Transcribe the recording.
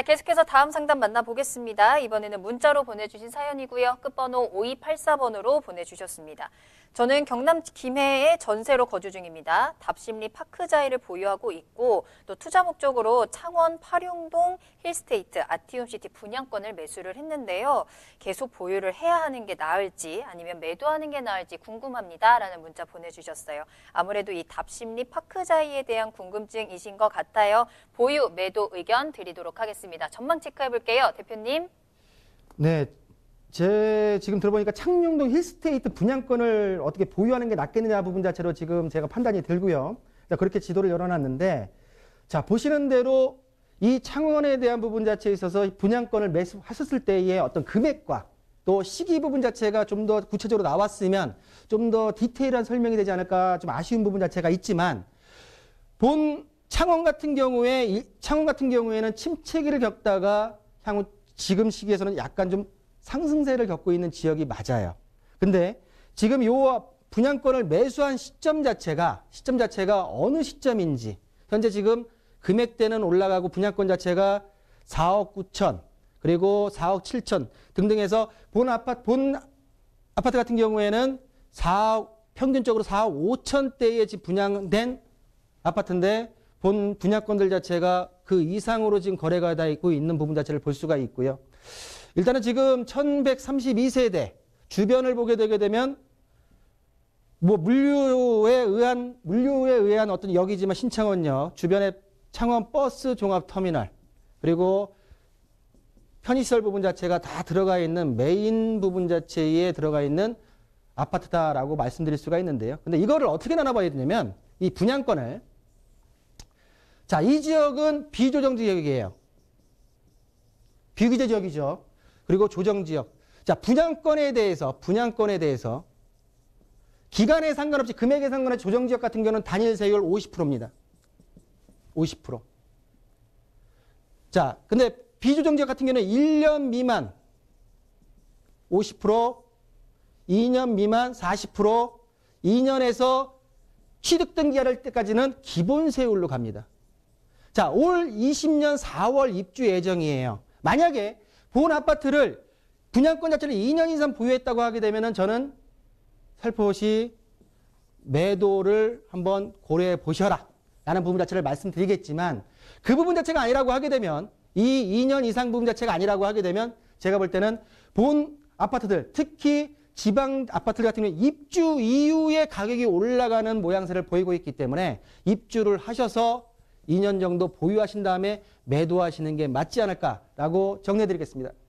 자, 계속해서 다음 상담 만나보겠습니다. 이번에는 문자로 보내주신 사연이고요. 끝번호 5284번으로 보내주셨습니다. 저는 경남 김해에 전세로 거주 중입니다. 답심리 파크자이를 보유하고 있고 또 투자 목적으로 창원 파룡동 힐스테이트 아티움시티 분양권을 매수를 했는데요. 계속 보유를 해야 하는 게 나을지 아니면 매도하는 게 나을지 궁금합니다. 라는 문자 보내주셨어요. 아무래도 이 답심리 파크자이에 대한 궁금증이신 것 같아요. 보유, 매도 의견 드리도록 하겠습니다. 있습니다. 전망 체크해 볼게요. 대표님. 네. 제 지금 들어보니까 창룡동 힐스테이트 분양권을 어떻게 보유하는 게 낫겠느냐 부분 자체로 지금 제가 판단이 들고요. 그렇게 지도를 열어놨는데 자 보시는 대로 이 창원에 대한 부분 자체에 있어서 분양권을 매수하셨을 때의 어떤 금액과 또 시기 부분 자체가 좀 더 구체적으로 나왔으면 좀 더 디테일한 설명이 되지 않을까 좀 아쉬운 부분 자체가 있지만 본 창원 같은 경우에 창원 같은 경우에는 침체기를 겪다가 향후 지금 시기에서는 약간 좀 상승세를 겪고 있는 지역이 맞아요. 근데 지금 요 분양권을 매수한 시점 자체가 시점 자체가 어느 시점인지 현재 지금 금액대는 올라가고 분양권 자체가 4억 9천 그리고 4억 7천 등등해서 본 아파트 본 아파트 같은 경우에는 4억 평균적으로 4억 5천대에 분양된 아파트인데 본 분야권들 자체가 그 이상으로 지금 거래가 다 있고 있는 부분 자체를 볼 수가 있고요. 일단은 지금 1132세대 주변을 보게 되게 되면 뭐 물류에 의한 물류에 의한 어떤 역이지만 신창원요 주변에 창원 버스 종합 터미널 그리고 편의시설 부분 자체가 다 들어가 있는 메인 부분 자체에 들어가 있는 아파트다라고 말씀드릴 수가 있는데요. 근데 이거를 어떻게 나눠봐야 되냐면 이 분양권을 자, 이 지역은 비조정 지역이에요. 비규제 지역이죠. 그리고 조정 지역. 자, 분양권에 대해서, 분양권에 대해서 기간에 상관없이 금액에 상관없이 조정 지역 같은 경우는 단일 세율 50%입니다. 50%. 자, 근데 비조정 지역 같은 경우는 1년 미만 50%, 2년 미만 40%, 2년에서 취득 등기할 때까지는 기본 세율로 갑니다. 자, 올 20년 4월 입주 예정이에요. 만약에 본 아파트를 분양권 자체를 2년 이상 보유했다고 하게 되면 저는 살포시 매도를 한번 고려해 보셔라. 라는 부분 자체를 말씀드리겠지만 그 부분 자체가 아니라고 하게 되면 이 2년 이상 부분 자체가 아니라고 하게 되면 제가 볼 때는 본 아파트들 특히 지방 아파트 같은 경우 입주 이후에 가격이 올라가는 모양새를 보이고 있기 때문에 입주를 하셔서 2년 정도 보유하신 다음에 매도하시는 게 맞지 않을까라고 정리해드리겠습니다.